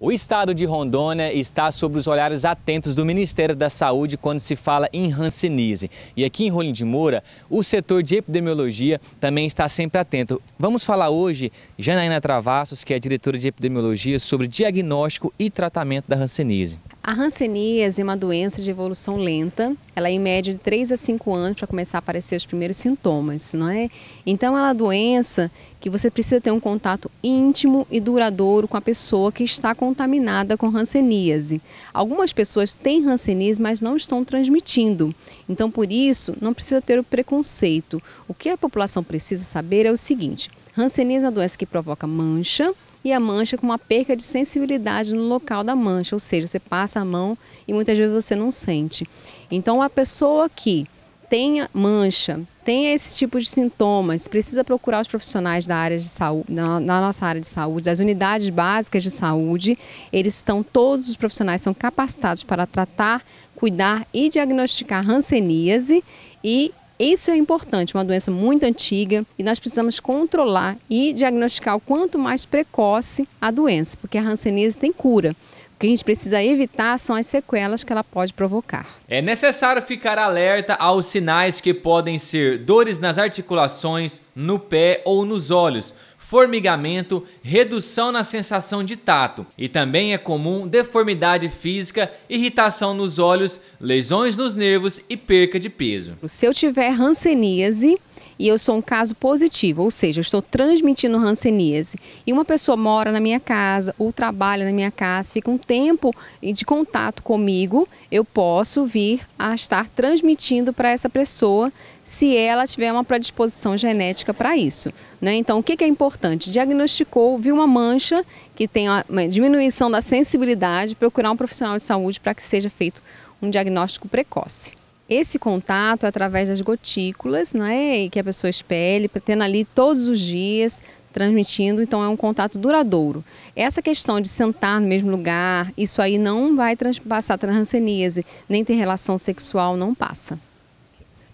O estado de Rondônia está sob os olhares atentos do Ministério da Saúde quando se fala em Hanseníase. E aqui em Rolim de Moura, o setor de epidemiologia também está sempre atento. Vamos falar hoje, Janaína Travassos, que é diretora de epidemiologia, sobre diagnóstico e tratamento da Hanseníase. A hanseníase é uma doença de evolução lenta. Ela é em média de 3 a 5 anos para começar a aparecer os primeiros sintomas, não é? Então ela é uma doença que você precisa ter um contato íntimo e duradouro com a pessoa que está contaminada com hanseníase. Algumas pessoas têm hanseníase, mas não estão transmitindo. Então por isso, não precisa ter o preconceito. O que a população precisa saber é o seguinte: hanseníase é uma doença que provoca mancha e a mancha com uma perca de sensibilidade no local da mancha, ou seja, você passa a mão e muitas vezes você não sente. Então, a pessoa que tenha mancha, tenha esse tipo de sintomas, precisa procurar os profissionais da área de saúde, na, na, nossa área de saúde, das unidades básicas de saúde. Eles estão, todos os profissionais são capacitados para tratar, cuidar e diagnosticar ranceníase e isso é importante, uma doença muito antiga e nós precisamos controlar e diagnosticar o quanto mais precoce a doença, porque a hanseníase tem cura que a gente precisa evitar são as sequelas que ela pode provocar. É necessário ficar alerta aos sinais que podem ser dores nas articulações, no pé ou nos olhos, formigamento, redução na sensação de tato e também é comum deformidade física, irritação nos olhos, lesões nos nervos e perca de peso. Se eu tiver hanseníase, e eu sou um caso positivo, ou seja, eu estou transmitindo hanseníase e uma pessoa mora na minha casa ou trabalha na minha casa, fica um tempo de contato comigo, eu posso vir a estar transmitindo para essa pessoa se ela tiver uma predisposição genética para isso. Né? Então, o que, que é importante? Diagnosticou, viu uma mancha que tem uma diminuição da sensibilidade, procurar um profissional de saúde para que seja feito um diagnóstico precoce. Esse contato é através das gotículas, né, que a pessoa expele, tendo ali todos os dias, transmitindo, então é um contato duradouro. Essa questão de sentar no mesmo lugar, isso aí não vai trans passar transeníase, nem ter relação sexual, não passa.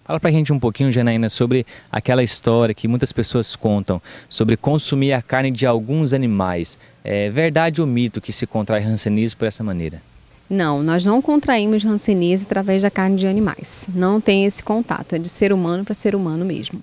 Fala pra gente um pouquinho, Janaína, sobre aquela história que muitas pessoas contam sobre consumir a carne de alguns animais. É verdade ou mito que se contrai rancenismo por essa maneira? Não, nós não contraímos hanseníase através da carne de animais. Não tem esse contato, é de ser humano para ser humano mesmo.